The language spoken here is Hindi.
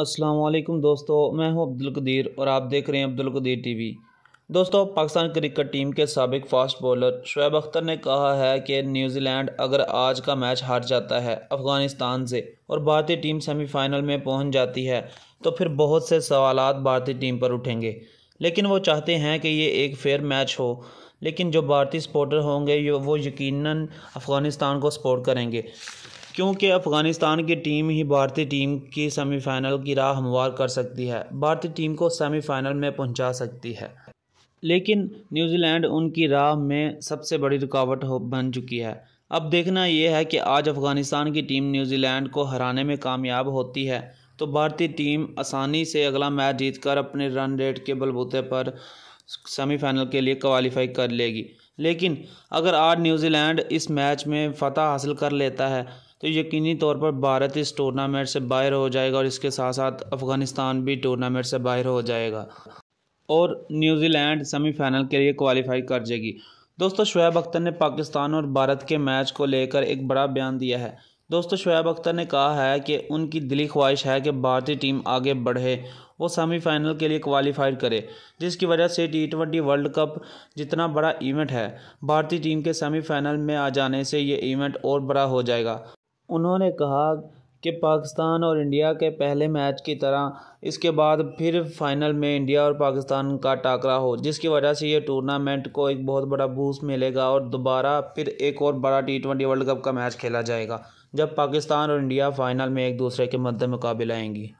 असलम दोस्तों मैं हूं अब्दुल कदीर और आप देख रहे हैं अब्दुल कदीर टीवी दोस्तों पाकिस्तान क्रिकेट टीम के सबक फास्ट बॉलर शुएब अख्तर ने कहा है कि न्यूजीलैंड अगर आज का मैच हार जाता है अफ़गानिस्तान से और भारतीय टीम सेमीफाइनल में पहुंच जाती है तो फिर बहुत से सवाल भारतीय टीम पर उठेंगे लेकिन वो चाहते हैं कि ये एक फेयर मैच हो लेकिन जो भारतीय सपोर्टर होंगे वो यकीन अफ़गानिस्तान को सपोर्ट करेंगे क्योंकि अफ़गानिस्तान की टीम ही भारतीय टीम की सेमीफाइनल की राह हमवार कर सकती है भारतीय टीम को सेमीफाइनल में पहुंचा सकती है लेकिन न्यूजीलैंड उनकी राह में सबसे बड़ी रुकावट हो बन चुकी है अब देखना यह है कि आज अफ़गानिस्तान की टीम न्यूजीलैंड को हराने में कामयाब होती है तो भारतीय टीम आसानी से अगला मैच जीतकर अपने रन रेट के बलबूते पर सेमीफाइनल के लिए क्वालिफाई कर लेगी लेकिन अगर आज न्यूजीलैंड इस मैच में फतह हासिल कर लेता है तो यकीनी तौर पर भारत इस टूर्नामेंट से बाहर हो जाएगा और इसके साथ साथ अफ़गानिस्तान भी टूर्नामेंट से बाहर हो जाएगा और न्यूजीलैंड सेमीफाइनल के लिए क्वालिफाई कर जाएगी दोस्तों शुएब अख्तर ने पाकिस्तान और भारत के मैच को लेकर एक बड़ा बयान दिया है दोस्तों शुएब अख्तर ने कहा है कि उनकी दिली ख्वाहिश है कि भारतीय टीम आगे बढ़े वो सेमीफाइनल के लिए क्वालिफाइड करे जिसकी वजह से टी ट्वेंटी वर्ल्ड कप जितना बड़ा इवेंट है भारतीय टीम के सेमीफाइनल में आ जाने से ये इवेंट और बड़ा हो जाएगा उन्होंने कहा कि पाकिस्तान और इंडिया के पहले मैच की तरह इसके बाद फिर फाइनल में इंडिया और पाकिस्तान का टाकरा हो जिसकी वजह से ये टूर्नामेंट को एक बहुत बड़ा बूस्ट मिलेगा और दोबारा फिर एक और बड़ा टी ट्वेंटी वर्ल्ड कप का मैच खेला जाएगा जब पाकिस्तान और इंडिया फाइनल में एक दूसरे के मुकाबले आएंगी